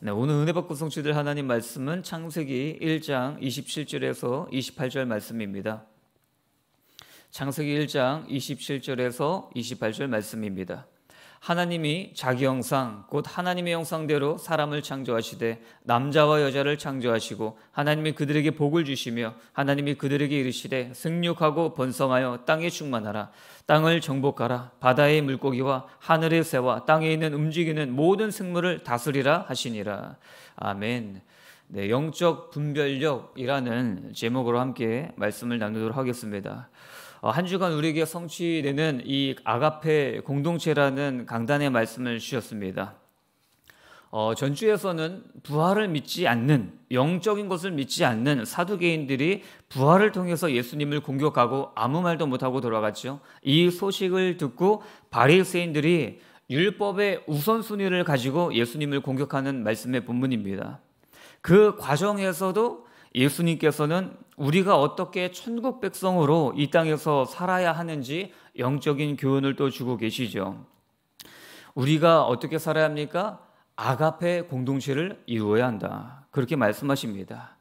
네, 오늘 은혜 받고 성취될 하나님 말씀은 창세기 1장 27절에서 28절 말씀입니다. 창세기 1장 27절에서 28절 말씀입니다. 하나님이 자기 형상 곧 하나님의 형상대로 사람을 창조하시되 남자와 여자를 창조하시고 하나님이 그들에게 복을 주시며 하나님이 그들에게 이르시되 승육하고 번성하여 땅에 충만하라 땅을 정복하라 바다의 물고기와 하늘의 새와 땅에 있는 움직이는 모든 생물을 다스리라 하시니라 아멘. 네, 영적 분별력이라는 제목으로 함께 말씀을 나누도록 하겠습니다. 어, 한 주간 우리에게 성취되는 이 아가페 공동체라는 강단의 말씀을 주셨습니다. 어, 전주에서는 부활을 믿지 않는 영적인 것을 믿지 않는 사두개인들이 부활을 통해서 예수님을 공격하고 아무 말도 못하고 돌아갔죠. 이 소식을 듣고 바리새인들이 율법의 우선순위를 가지고 예수님을 공격하는 말씀의 본문입니다. 그 과정에서도 예수님께서는 우리가 어떻게 천국 백성으로 이 땅에서 살아야 하는지 영적인 교훈을 또 주고 계시죠. 우리가 어떻게 살아야 합니까? 아가페 공동체를 이루어야 한다. 그렇게 말씀하십니다.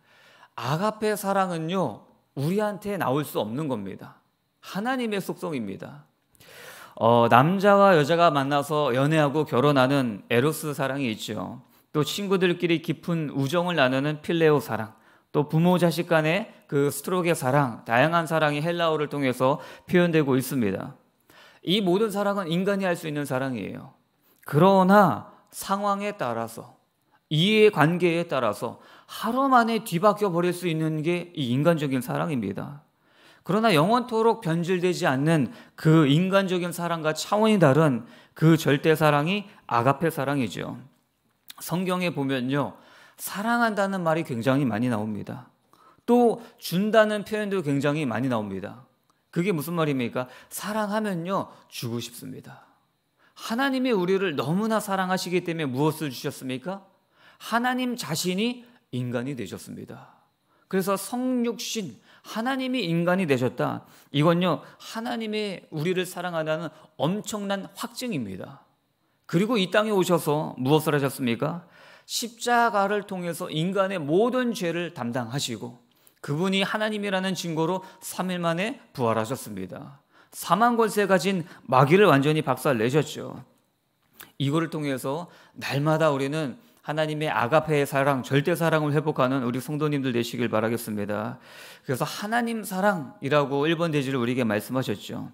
아가페 사랑은요, 우리한테 나올 수 없는 겁니다. 하나님의 속성입니다. 어, 남자와 여자가 만나서 연애하고 결혼하는 에로스 사랑이 있죠. 또 친구들끼리 깊은 우정을 나누는 필레오 사랑. 또 부모 자식 간의 그 스트로크의 사랑, 다양한 사랑이 헬라어를 통해서 표현되고 있습니다. 이 모든 사랑은 인간이 할 수 있는 사랑이에요. 그러나 상황에 따라서 이해 관계에 따라서 하루 만에 뒤바뀌어 버릴 수 있는 게 이 인간적인 사랑입니다. 그러나 영원토록 변질되지 않는 그 인간적인 사랑과 차원이 다른 그 절대 사랑이 아가페 사랑이죠. 성경에 보면요. 사랑한다는 말이 굉장히 많이 나옵니다. 또 준다는 표현도 굉장히 많이 나옵니다. 그게 무슨 말입니까? 사랑하면요, 주고 싶습니다. 하나님이 우리를 너무나 사랑하시기 때문에 무엇을 주셨습니까? 하나님 자신이 인간이 되셨습니다. 그래서 성육신, 하나님이 인간이 되셨다. 이건요, 하나님의 우리를 사랑하다는 엄청난 확증입니다. 그리고 이 땅에 오셔서 무엇을 하셨습니까? 십자가를 통해서 인간의 모든 죄를 담당하시고 그분이 하나님이라는 증거로 3일 만에 부활하셨습니다. 사망 권세 가진 마귀를 완전히 박살내셨죠. 이거를 통해서 날마다 우리는 하나님의 아가페의 사랑, 절대 사랑을 회복하는 우리 성도님들 되시길 바라겠습니다. 그래서 하나님 사랑이라고 1번 대지를 우리에게 말씀하셨죠.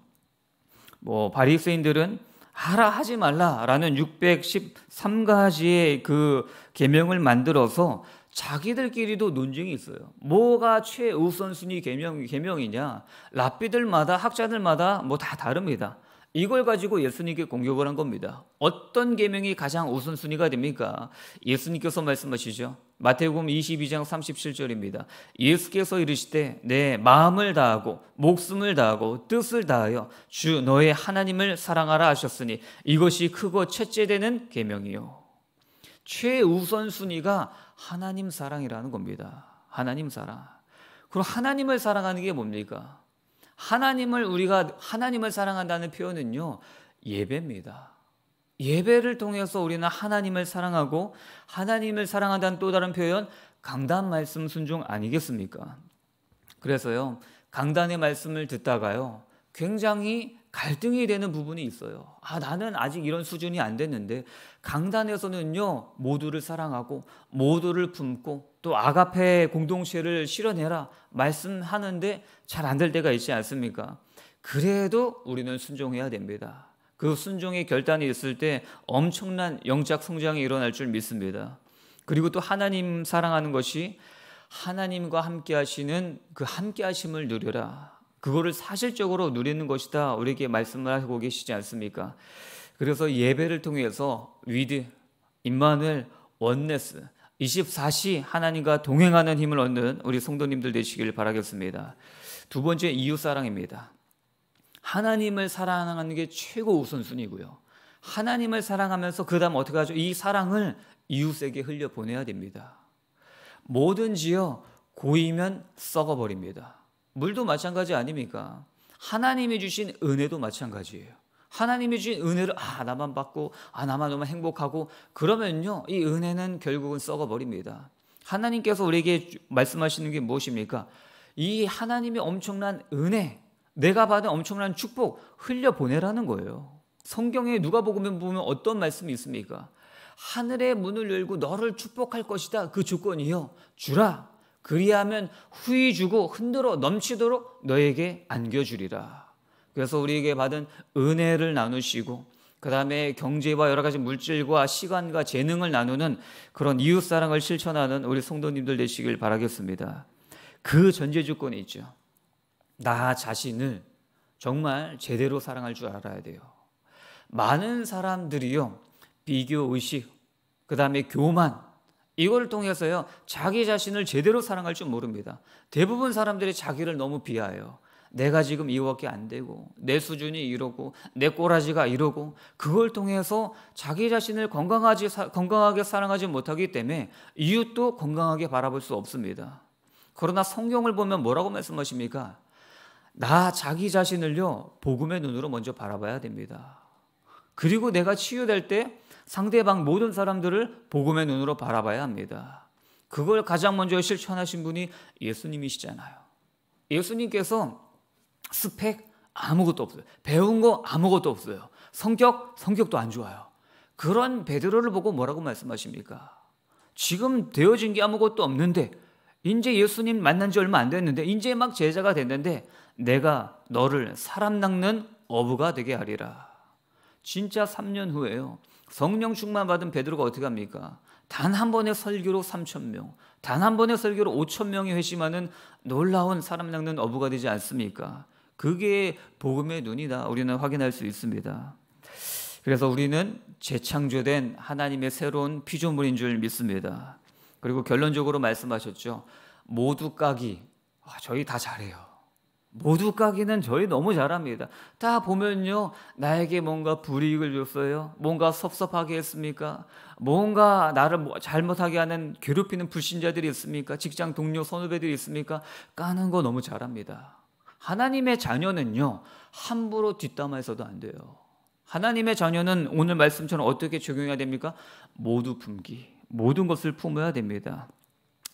뭐 바리새인들은 하라 하지 말라라는 613가지의 그 계명을 만들어서 자기들끼리도 논쟁이 있어요. 뭐가 최우선순위 계명 계명이냐? 랍비들마다 학자들마다 뭐 다 다릅니다. 이걸 가지고 예수님께 공격을 한 겁니다. 어떤 계명이 가장 우선순위가 됩니까? 예수님께서 말씀하시죠. 마태복음 22장 37절입니다. 예수께서 이르시되 내 마음을 다하고 목숨을 다하고 뜻을 다하여 주 너의 하나님을 사랑하라 하셨으니 이것이 크고 첫째되는 계명이요. 최우선 순위가 하나님 사랑이라는 겁니다. 하나님 사랑. 그럼 하나님을 사랑하는 게 뭡니까? 하나님을 우리가 하나님을 사랑한다는 표현은요. 예배입니다. 예배를 통해서 우리는 하나님을 사랑하고 하나님을 사랑한다는 또 다른 표현 강단 말씀 순종 아니겠습니까? 그래서요. 강단의 말씀을 듣다가요. 굉장히 갈등이 되는 부분이 있어요. 아, 나는 아직 이런 수준이 안 됐는데 강단에서는요. 모두를 사랑하고 모두를 품고 또 아가페 공동체를 실현해라 말씀하는데 잘 안 될 때가 있지 않습니까? 그래도 우리는 순종해야 됩니다. 그 순종의 결단이 있을 때 엄청난 영적 성장이 일어날 줄 믿습니다. 그리고 또 하나님 사랑하는 것이 하나님과 함께 하시는 그 함께 하심을 누려라. 그거를 사실적으로 누리는 것이다. 우리에게 말씀을 하고 계시지 않습니까? 그래서 예배를 통해서 위드, 임마누엘, 원네스 24시 하나님과 동행하는 힘을 얻는 우리 성도님들 되시길 바라겠습니다. 두 번째 이웃 사랑입니다. 하나님을 사랑하는 게 최고 우선순위고요. 하나님을 사랑하면서 그 다음 어떻게 하죠? 이 사랑을 이웃에게 흘려 보내야 됩니다. 뭐든지요, 고이면 썩어버립니다. 물도 마찬가지 아닙니까? 하나님이 주신 은혜도 마찬가지예요. 하나님이 주신 은혜를, 아, 나만 받고, 아, 나만 너무 행복하고, 그러면요, 이 은혜는 결국은 썩어버립니다. 하나님께서 우리에게 말씀하시는 게 무엇입니까? 이 하나님의 엄청난 은혜, 내가 받은 엄청난 축복 흘려보내라는 거예요. 성경에 누가 보면 보면 어떤 말씀이 있습니까? 하늘의 문을 열고 너를 축복할 것이다. 그 조건이요. 주라. 그리하면 후히 주고 흔들어 넘치도록 너에게 안겨주리라. 그래서 우리에게 받은 은혜를 나누시고 그 다음에 경제와 여러 가지 물질과 시간과 재능을 나누는 그런 이웃사랑을 실천하는 우리 성도님들 되시길 바라겠습니다. 그 전제 조건이 있죠. 나 자신을 정말 제대로 사랑할 줄 알아야 돼요. 많은 사람들이요. 비교 의식, 그다음에 교만 이걸 통해서요. 자기 자신을 제대로 사랑할 줄 모릅니다. 대부분 사람들이 자기를 너무 비하해요. 내가 지금 이거밖에 안 되고 내 수준이 이러고 내 꼬라지가 이러고 그걸 통해서 자기 자신을 건강하지 건강하게 사랑하지 못하기 때문에 이웃도 건강하게 바라볼 수 없습니다. 그러나 성경을 보면 뭐라고 말씀하십니까? 나 자기 자신을요, 복음의 눈으로 먼저 바라봐야 됩니다. 그리고 내가 치유될 때 상대방 모든 사람들을 복음의 눈으로 바라봐야 합니다. 그걸 가장 먼저 실천하신 분이 예수님이시잖아요. 예수님께서 스펙 아무것도 없어요. 배운 거 아무것도 없어요. 성격, 성격도 안 좋아요. 그런 베드로를 보고 뭐라고 말씀하십니까? 지금 되어진 게 아무것도 없는데 이제 예수님 만난 지 얼마 안 됐는데 이제 막 제자가 됐는데 내가 너를 사람 낚는 어부가 되게 하리라. 진짜 3년 후에요. 성령 충만 받은 베드로가 어떻게 합니까? 단 한 번의 설교로 3천 명, 단 한 번의 설교로 5천 명이 회심하는 놀라운 사람 낚는 어부가 되지 않습니까? 그게 복음의 눈이다. 우리는 확인할 수 있습니다. 그래서 우리는 재창조된 하나님의 새로운 피조물인 줄 믿습니다. 그리고 결론적으로 말씀하셨죠. 모두 까기. 아, 저희 다 잘해요. 모두 까기는 저희 너무 잘합니다. 다 보면요. 나에게 뭔가 불이익을 줬어요. 뭔가 섭섭하게 했습니까? 뭔가 나를 뭐 잘못하게 하는 괴롭히는 불신자들이 있습니까? 직장 동료 선후배들이 있습니까? 까는 거 너무 잘합니다. 하나님의 자녀는요. 함부로 뒷담화해서도 안 돼요. 하나님의 자녀는 오늘 말씀처럼 어떻게 적용해야 됩니까? 모두 품기. 모든 것을 품어야 됩니다.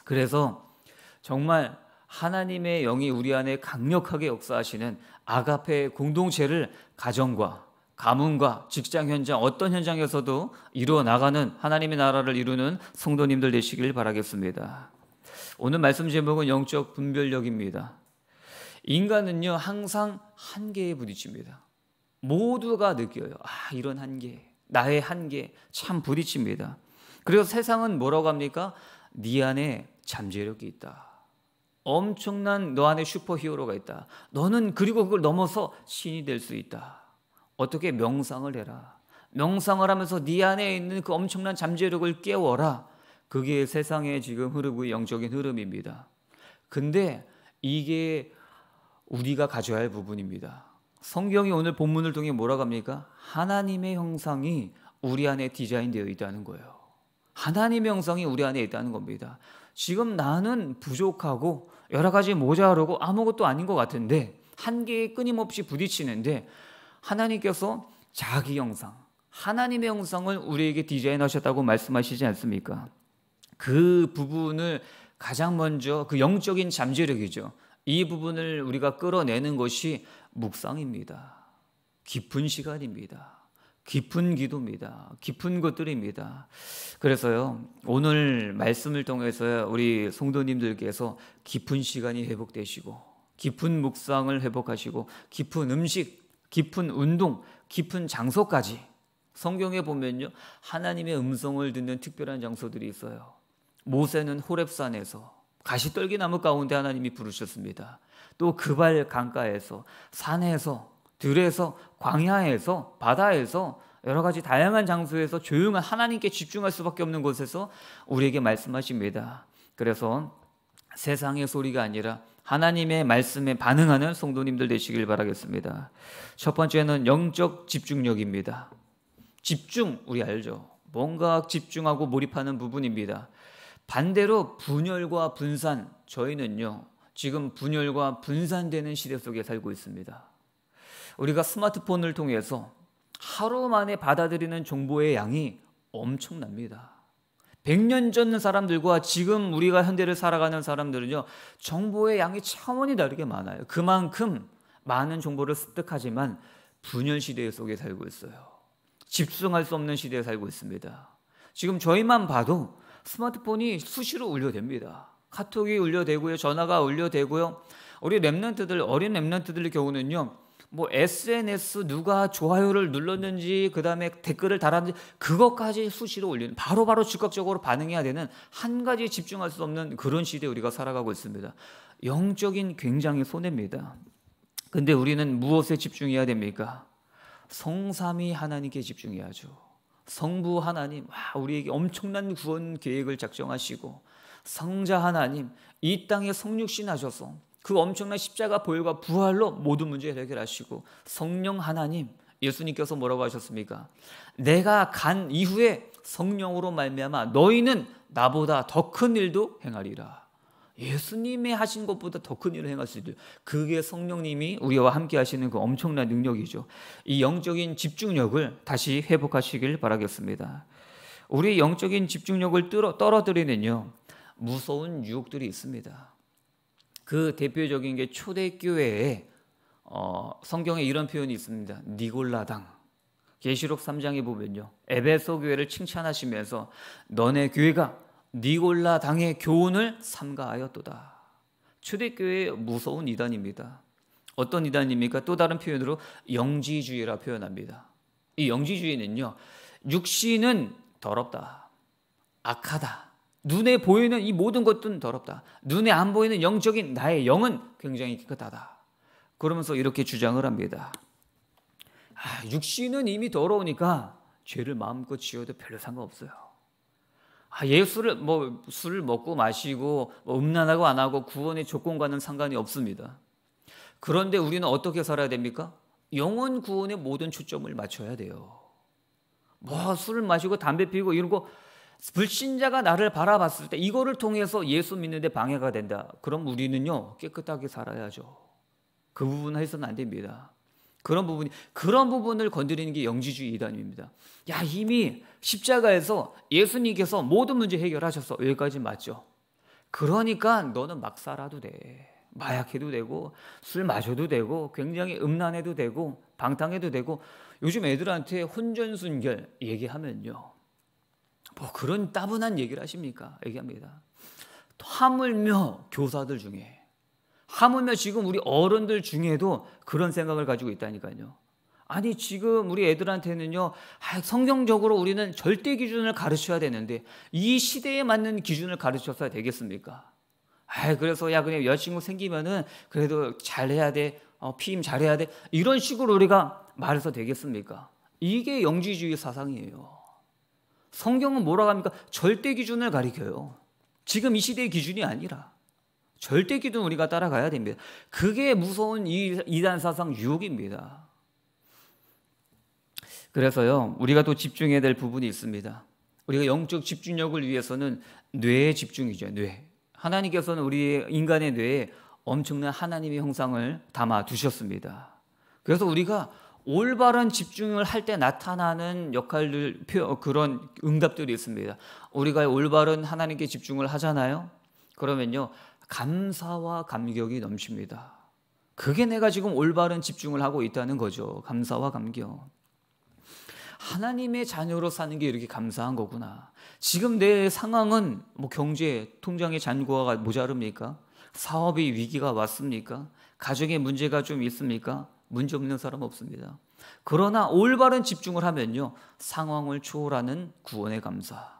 그래서 정말 하나님의 영이 우리 안에 강력하게 역사하시는 아가페 공동체를 가정과 가문과 직장 현장 어떤 현장에서도 이루어 나가는 하나님의 나라를 이루는 성도님들 되시길 바라겠습니다. 오늘 말씀 제목은 영적 분별력입니다. 인간은요 항상 한계에 부딪힙니다. 모두가 느껴요. 아 이런 한계, 나의 한계 참 부딪힙니다. 그리고 세상은 뭐라고 합니까? 네 안에 잠재력이 있다. 엄청난 너 안에 슈퍼 히어로가 있다. 너는 그리고 그걸 넘어서 신이 될 수 있다. 어떻게 명상을 해라. 명상을 하면서 네 안에 있는 그 엄청난 잠재력을 깨워라. 그게 세상에 지금 흐르고 영적인 흐름입니다. 근데 이게 우리가 가져야 할 부분입니다. 성경이 오늘 본문을 통해 뭐라고 합니까? 하나님의 형상이 우리 안에 디자인되어 있다는 거예요. 하나님의 형상이 우리 안에 있다는 겁니다. 지금 나는 부족하고 여러 가지 모자르고 아무것도 아닌 것 같은데 한계에 끊임없이 부딪히는데 하나님께서 자기 형상, 하나님의 형상을 우리에게 디자인하셨다고 말씀하시지 않습니까? 그 부분을 가장 먼저 그 영적인 잠재력이죠. 이 부분을 우리가 끌어내는 것이 묵상입니다. 깊은 시간입니다. 깊은 기도입니다. 깊은 것들입니다. 그래서요, 오늘 말씀을 통해서 우리 성도님들께서 깊은 시간이 회복되시고, 깊은 묵상을 회복하시고, 깊은 음식, 깊은 운동, 깊은 장소까지. 성경에 보면요, 하나님의 음성을 듣는 특별한 장소들이 있어요. 모세는 호랩산에서 가시떨기 나무 가운데 하나님이 부르셨습니다. 또 그발 강가에서, 산에서, 들에서 광야에서 바다에서 여러 가지 다양한 장소에서 조용한 하나님께 집중할 수밖에 없는 곳에서 우리에게 말씀하십니다. 그래서 세상의 소리가 아니라 하나님의 말씀에 반응하는 성도님들 되시길 바라겠습니다. 첫 번째는 영적 집중력입니다. 집중 우리 알죠. 뭔가 집중하고 몰입하는 부분입니다. 반대로 분열과 분산 저희는요. 지금 분열과 분산되는 시대 속에 살고 있습니다. 우리가 스마트폰을 통해서 하루 만에 받아들이는 정보의 양이 엄청납니다. 100년 전 사람들과 지금 우리가 현대를 살아가는 사람들은요, 정보의 양이 차원이 다르게 많아요. 그만큼 많은 정보를 습득하지만 분열 시대 속에 살고 있어요. 집중할 수 없는 시대에 살고 있습니다. 지금 저희만 봐도 스마트폰이 수시로 울려댑니다. 카톡이 울려대고요, 전화가 울려대고요. 우리 랩런트들, 어린 랩런트들의 경우는요, 뭐 SNS 누가 좋아요를 눌렀는지 그다음에 댓글을 달았는지 그것까지 수시로 올리는 바로바로 바로 즉각적으로 반응해야 되는 한 가지에 집중할 수 없는 그런 시대에 우리가 살아가고 있습니다. 영적인 굉장히 손해입니다. 근데 우리는 무엇에 집중해야 됩니까? 성삼이 하나님께 집중해야죠. 성부 하나님, 와, 우리에게 엄청난 구원 계획을 작정하시고 성자 하나님, 이 땅에 성육신 하셔서 그 엄청난 십자가 보혈과 부활로 모든 문제 를 해결하시고 성령 하나님 예수님께서 뭐라고 하셨습니까? 내가 간 이후에 성령으로 말미암아 너희는 나보다 더 큰 일도 행하리라. 예수님의 하신 것보다 더 큰 일을 행할 수 있어요. 그게 성령님이 우리와 함께 하시는 그 엄청난 능력이죠. 이 영적인 집중력을 다시 회복하시길 바라겠습니다. 우리 영적인 집중력을 떨어뜨리는요. 무서운 유혹들이 있습니다. 그 대표적인 게 초대교회에 어, 성경에 이런 표현이 있습니다. 니골라당. 계시록 3장에 보면요. 에베소 교회를 칭찬하시면서 너네 교회가 니골라당의 교훈을 삼가하였도다. 초대교회의 무서운 이단입니다. 어떤 이단입니까? 또 다른 표현으로 영지주의라 표현합니다. 이 영지주의는요. 육신은 더럽다. 악하다. 눈에 보이는 이 모든 것들은 더럽다. 눈에 안 보이는 영적인 나의 영은 굉장히 깨끗하다. 그러면서 이렇게 주장을 합니다. 아, 육신은 이미 더러우니까 죄를 마음껏 지어도 별로 상관없어요. 아, 예수를 뭐 술을 먹고 마시고 뭐 음란하고 안 하고 구원의 조건과는 상관이 없습니다. 그런데 우리는 어떻게 살아야 됩니까? 영원 구원의 모든 초점을 맞춰야 돼요. 뭐 술을 마시고 담배 피우고 이런 거 불신자가 나를 바라봤을 때 이거를 통해서 예수 믿는데 방해가 된다. 그럼 우리는요 깨끗하게 살아야죠. 그 부분 해서는 안 됩니다. 그런 부분이 그런 부분을 건드리는 게 영지주의 이단입니다. 야 이미 십자가에서 예수님께서 모든 문제 해결하셨어 여기까지 맞죠. 그러니까 너는 막 살아도 돼. 마약해도 되고 술 마셔도 되고 굉장히 음란해도 되고 방탕해도 되고 요즘 애들한테 혼전순결 얘기하면요 뭐 그런 따분한 얘기를 하십니까? 얘기합니다. 또 하물며 교사들 중에 하물며 지금 우리 어른들 중에도 그런 생각을 가지고 있다니까요. 아니 지금 우리 애들한테는요 아, 성경적으로 우리는 절대 기준을 가르쳐야 되는데 이 시대에 맞는 기준을 가르쳐어야 되겠습니까? 아 그래서 야 그냥 여자친구 생기면은 그래도 잘해야 돼 어, 피임 잘해야 돼 이런 식으로 우리가 말해서 되겠습니까? 이게 영지주의 사상이에요. 성경은 뭐라고 합니까? 절대 기준을 가리켜요. 지금 이 시대의 기준이 아니라 절대 기준 우리가 따라가야 됩니다. 그게 무서운 이, 단 사상 유혹입니다. 그래서요, 우리가 또 집중해야 될 부분이 있습니다. 우리가 영적 집중력을 위해서는 뇌에 집중이죠, 뇌. 하나님께서는 우리 인간의 뇌에 엄청난 하나님의 형상을 담아 두셨습니다. 그래서 우리가 올바른 집중을 할 때 나타나는 역할들 그런 응답들이 있습니다. 우리가 올바른 하나님께 집중을 하잖아요. 그러면요. 감사와 감격이 넘칩니다. 그게 내가 지금 올바른 집중을 하고 있다는 거죠. 감사와 감격. 하나님의 자녀로 사는 게 이렇게 감사한 거구나. 지금 내 상황은 뭐 경제, 통장의 잔고가 모자릅니까? 사업이 위기가 왔습니까? 가정에 문제가 좀 있습니까? 문제 없는 사람 없습니다. 그러나 올바른 집중을 하면요. 상황을 초월하는 구원의 감사,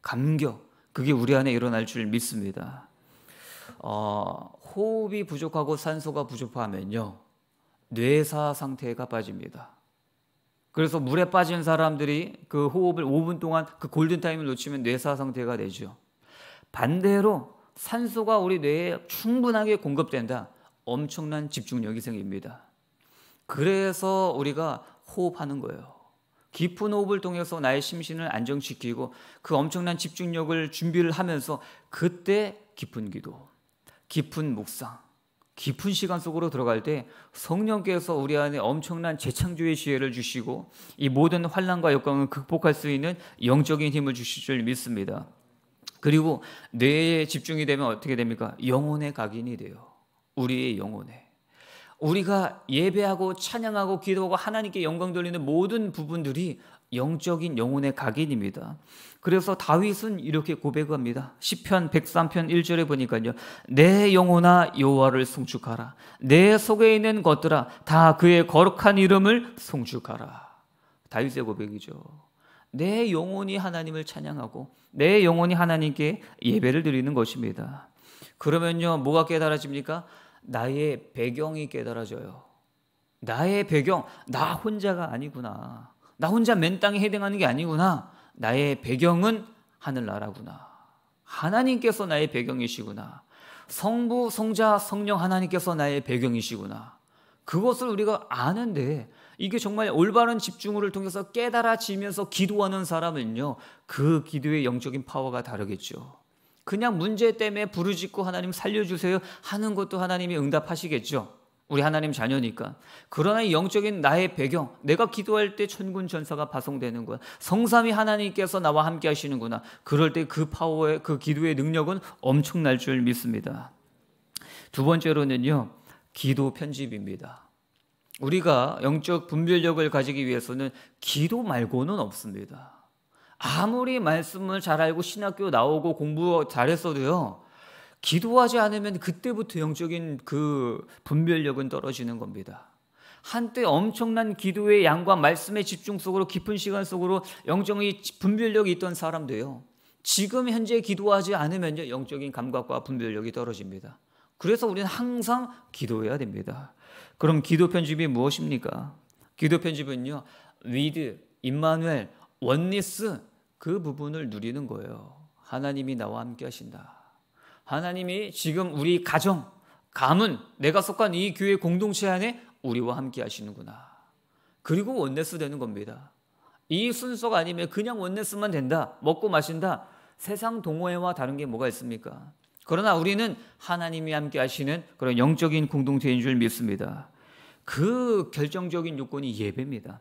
감격, 그게 우리 안에 일어날 줄 믿습니다. 어, 호흡이 부족하고 산소가 부족하면요. 뇌사 상태가 빠집니다. 그래서 물에 빠진 사람들이 그 호흡을 5분 동안 그 골든타임을 놓치면 뇌사 상태가 되죠. 반대로 산소가 우리 뇌에 충분하게 공급된다. 엄청난 집중력이 생깁니다. 그래서 우리가 호흡하는 거예요. 깊은 호흡을 통해서 나의 심신을 안정시키고 그 엄청난 집중력을 준비를 하면서 그때 깊은 기도, 깊은 묵상, 깊은 시간 속으로 들어갈 때 성령께서 우리 안에 엄청난 재창조의 지혜를 주시고 이 모든 환란과 역광을 극복할 수 있는 영적인 힘을 주실 줄 믿습니다. 그리고 뇌에 집중이 되면 어떻게 됩니까? 영혼의 각인이 돼요. 우리의 영혼에. 우리가 예배하고 찬양하고 기도하고 하나님께 영광 돌리는 모든 부분들이 영적인 영혼의 각인입니다. 그래서 다윗은 이렇게 고백합니다. 10편 103편 1절에 보니까요. 내 영혼아 여호와를 송축하라. 내 속에 있는 것들아 다 그의 거룩한 이름을 송축하라. 다윗의 고백이죠. 내 영혼이 하나님을 찬양하고 내 영혼이 하나님께 예배를 드리는 것입니다. 그러면요, 뭐가 깨달아집니까? 나의 배경이 깨달아져요. 나의 배경, 나 혼자가 아니구나. 나 혼자 맨 땅에 해당하는 게 아니구나. 나의 배경은 하늘나라구나. 하나님께서 나의 배경이시구나. 성부, 성자, 성령 하나님께서 나의 배경이시구나. 그것을 우리가 아는데 이게 정말 올바른 집중을 통해서 깨달아지면서 기도하는 사람은요. 그 기도의 영적인 파워가 다르겠죠. 그냥 문제 때문에 부르짖고 하나님 살려주세요 하는 것도 하나님이 응답하시겠죠. 우리 하나님 자녀니까. 그러나 영적인 나의 배경, 내가 기도할 때 천군 전사가 파송되는 거야. 성삼이 하나님께서 나와 함께 하시는구나. 그럴 때 그 파워의 그 기도의 능력은 엄청날 줄 믿습니다. 두 번째로는요. 기도 편집입니다. 우리가 영적 분별력을 가지기 위해서는 기도 말고는 없습니다. 아무리 말씀을 잘 알고 신학교 나오고 공부 잘했어도요. 기도하지 않으면 그때부터 영적인 그 분별력은 떨어지는 겁니다. 한때 엄청난 기도의 양과 말씀의 집중 속으로 깊은 시간 속으로 영적인 분별력이 있던 사람도요. 지금 현재 기도하지 않으면 영적인 감각과 분별력이 떨어집니다. 그래서 우리는 항상 기도해야 됩니다. 그럼 기도 편집이 무엇입니까? 기도 편집은요. 위드, 임마누엘, 원니스 그 부분을 누리는 거예요. 하나님이 나와 함께 하신다. 하나님이 지금 우리 가정, 가문, 내가 속한 이 교회 공동체 안에 우리와 함께 하시는구나. 그리고 원내스 되는 겁니다. 이 순서가 아니면 그냥 원내스만 된다. 먹고 마신다. 세상 동호회와 다른 게 뭐가 있습니까? 그러나 우리는 하나님이 함께 하시는 그런 영적인 공동체인 줄 믿습니다. 그 결정적인 요건이 예배입니다.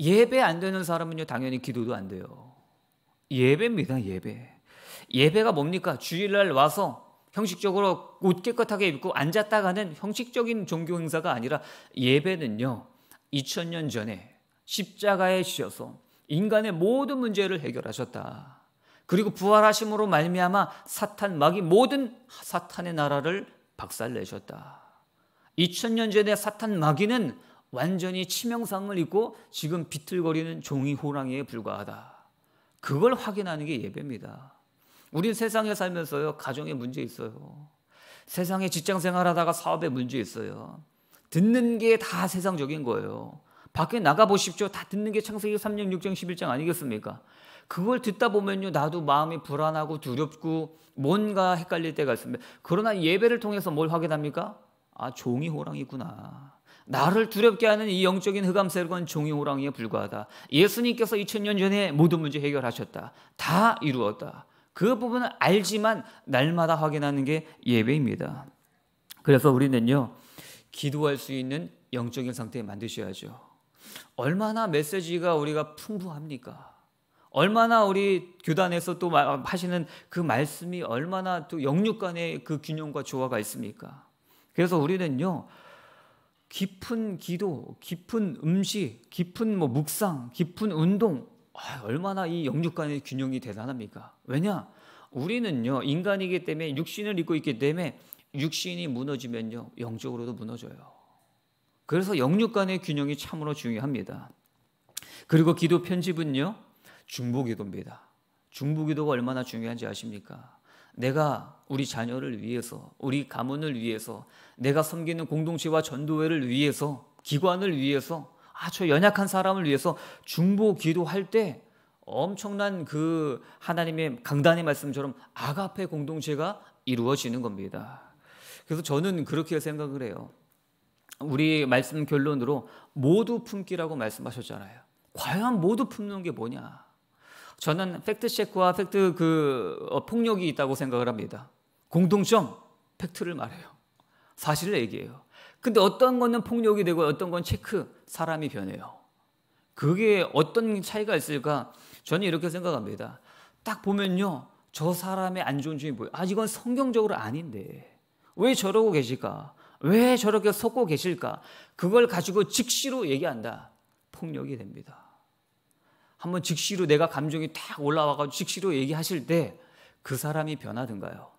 예배 안 되는 사람은요, 당연히 기도도 안 돼요. 예배입니다, 예배. 예배가 뭡니까? 주일날 와서 형식적으로 옷 깨끗하게 입고 앉았다가는 형식적인 종교 행사가 아니라 예배는요, 2000년 전에 십자가에 지셔서 인간의 모든 문제를 해결하셨다. 그리고 부활하심으로 말미암아 사탄 막이 모든 사탄의 나라를 박살내셨다. 2000년 전에 사탄 마귀는 완전히 치명상을 입고 지금 비틀거리는 종이 호랑이에 불과하다. 그걸 확인하는 게 예배입니다. 우린 세상에 살면서요, 가정에 문제 있어요. 세상에 직장 생활하다가 사업에 문제 있어요. 듣는 게 다 세상적인 거예요. 밖에 나가 보십시오. 다 듣는 게 창세기 3장, 6장, 11장 아니겠습니까? 그걸 듣다 보면요, 나도 마음이 불안하고 두렵고 뭔가 헷갈릴 때가 있습니다. 그러나 예배를 통해서 뭘 확인합니까? 아, 종이 호랑이구나. 나를 두렵게 하는 이 영적인 흑암 세력은 종이 호랑이에 불과하다. 예수님께서 2000년 전에 모든 문제 해결하셨다. 다 이루었다. 그 부분은 알지만 날마다 확인하는 게 예배입니다. 그래서 우리는요. 기도할 수 있는 영적인 상태 에 만드셔야죠. 얼마나 메시지가 우리가 풍부합니까? 얼마나 우리 교단에서 또 하시는 그 말씀이 얼마나 또 영육 간의 그 균형과 조화가 있습니까? 그래서 우리는요. 깊은 기도, 깊은 음식, 깊은 뭐 묵상, 깊은 운동 아, 얼마나 이 영육 간의 균형이 대단합니까? 왜냐? 우리는요 인간이기 때문에 육신을 입고 있기 때문에 육신이 무너지면요 영적으로도 무너져요. 그래서 영육 간의 균형이 참으로 중요합니다. 그리고 기도 편집은요 중보기도입니다. 중보기도가 얼마나 중요한지 아십니까? 내가 우리 자녀를 위해서, 우리 가문을 위해서, 내가 섬기는 공동체와 전도회를 위해서, 기관을 위해서, 아주 연약한 사람을 위해서 중보 기도할 때 엄청난 그 하나님의 강단의 말씀처럼 아가페 공동체가 이루어지는 겁니다. 그래서 저는 그렇게 생각을 해요. 우리 말씀 결론으로 모두 품기라고 말씀하셨잖아요. 과연 모두 품는 게 뭐냐? 저는 팩트 체크와 팩트 그 어, 폭력이 있다고 생각을 합니다. 공동점 팩트를 말해요. 사실을 얘기해요. 근데 어떤 거는 폭력이 되고 어떤 건 체크 사람이 변해요. 그게 어떤 차이가 있을까? 저는 이렇게 생각합니다. 딱 보면요. 저 사람의 안 좋은 점이 뭐예요? 아, 이건 성경적으로 아닌데. 왜 저러고 계실까? 왜 저렇게 속고 계실까? 그걸 가지고 즉시로 얘기한다. 폭력이 됩니다. 한번 즉시로 내가 감정이 탁 올라와가지고 즉시로 얘기하실 때 그 사람이 변하든가요.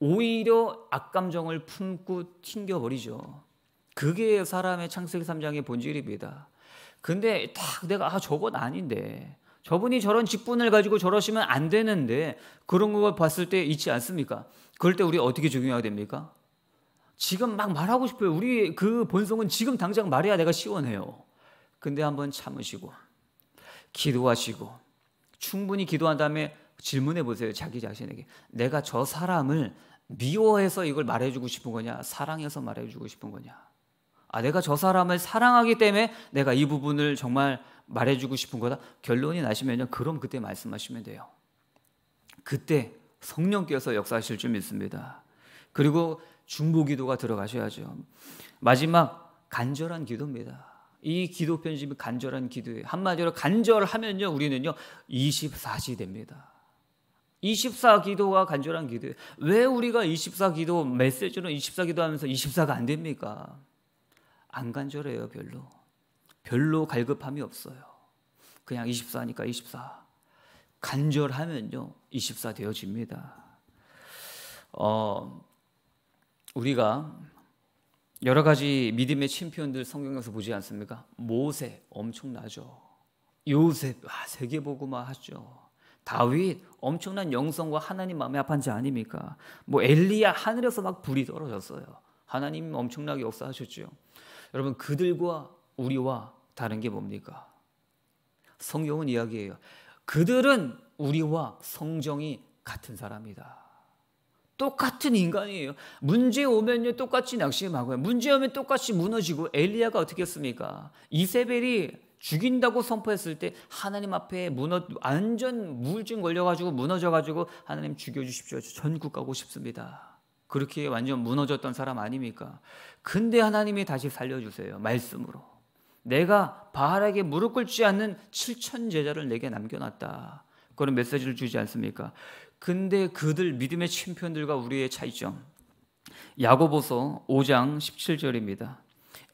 오히려 악감정을 품고 튕겨버리죠. 그게 사람의 창세기 3장의 본질입니다. 근데 딱 내가 아 저건 아닌데 저분이 저런 직분을 가지고 저러시면 안 되는데 그런 걸 봤을 때 있지 않습니까? 그럴 때 우리 어떻게 적용해야 됩니까? 지금 막 말하고 싶어요. 우리 그 본성은 지금 당장 말해야 내가 시원해요. 근데 한번 참으시고 기도하시고 충분히 기도한 다음에 질문해 보세요. 자기 자신에게. 내가 저 사람을 미워해서 이걸 말해주고 싶은 거냐? 사랑해서 말해주고 싶은 거냐? 아, 내가 저 사람을 사랑하기 때문에 내가 이 부분을 정말 말해주고 싶은 거다. 결론이 나시면요. 그럼 그때 말씀하시면 돼요. 그때 성령께서 역사하실 줄 믿습니다. 그리고 중보 기도가 들어가셔야죠. 마지막 간절한 기도입니다. 이 기도 편집이 간절한 기도예요. 한마디로 간절하면요, 우리는요, 24시 됩니다. 24 기도가 간절한 기도예요. 왜 우리가 24 기도, 메시지는 24 기도하면서 24가 안 됩니까? 안 간절해요, 별로. 별로 갈급함이 없어요. 그냥 24니까 24. 간절하면요, 24 되어집니다. 어, 우리가 여러 가지 믿음의 챔피언들 성경에서 보지 않습니까? 모세 엄청나죠. 요셉 와, 아, 세계보고만 하죠. 다윗 엄청난 영성과 하나님 마음에 합한자 아닙니까? 뭐 엘리야 하늘에서 막 불이 떨어졌어요. 하나님 엄청나게 역사하셨죠. 여러분 그들과 우리와 다른 게 뭡니까? 성경은 이야기해요. 그들은 우리와 성정이 같은 사람이다. 똑같은 인간이에요. 문제 오면요 똑같이 낙심하고요. 문제 오면 똑같이 무너지고 엘리야가 어떻게 했습니까? 이세벨이 죽인다고 선포했을 때 하나님 앞에 무너 완전물울증 걸려가지고 무너져가지고 하나님 죽여주십시오. 전국 가고 싶습니다. 그렇게 완전 무너졌던 사람 아닙니까? 근데 하나님이 다시 살려주세요. 말씀으로. 내가 바알에게 무릎 꿇지 않는 7천 제자를 내게 남겨놨다. 그런 메시지를 주지 않습니까? 근데 그들 믿음의 챔피언들과 우리의 차이점. 야고보서 5장 17절입니다.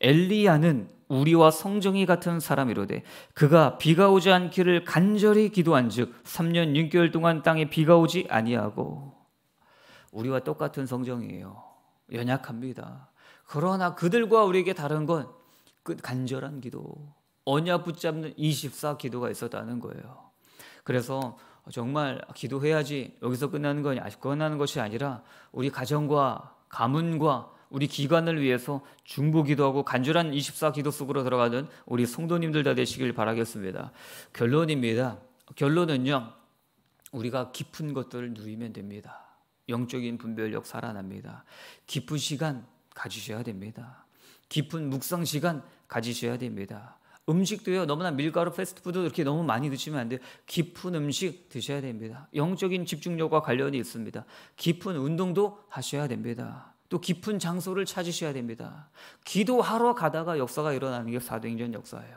엘리야는 우리와 성정이 같은 사람이로되 그가 비가 오지 않기를 간절히 기도한즉 3년 6개월 동안 땅에 비가 오지 아니하고 우리와 똑같은 성정이에요. 연약합니다. 그러나 그들과 우리에게 다른 건 간절한 기도, 언약 붙잡는 24 기도가 있었다는 거예요. 그래서 정말 기도해야지 여기서 끝나는 것이 끝나는 것이 아니라 우리 가정과 가문과 우리 기관을 위해서 중보 기도하고 간절한 24 기도 속으로 들어가는 우리 성도님들 다 되시길 바라겠습니다. 결론입니다. 결론은요. 우리가 깊은 것들을 누리면 됩니다. 영적인 분별력 살아납니다. 깊은 시간 가지셔야 됩니다. 깊은 묵상 시간 가지셔야 됩니다. 음식도요 너무나 밀가루 패스트푸드 이렇게 너무 많이 드시면 안 돼요 깊은 음식 드셔야 됩니다 영적인 집중력과 관련이 있습니다 깊은 운동도 하셔야 됩니다 또 깊은 장소를 찾으셔야 됩니다 기도하러 가다가 역사가 일어나는 게 사도행전 역사예요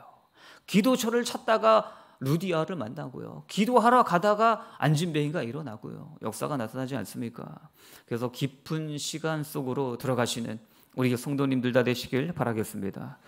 기도처를 찾다가 루디아를 만나고요. 기도하러 가다가 안진뱅이가 일어나고요. 역사가 나타나지 않습니까? 그래서 깊은 시간 속으로 들어가시는 우리 성도님들 다 되시길 바라겠습니다.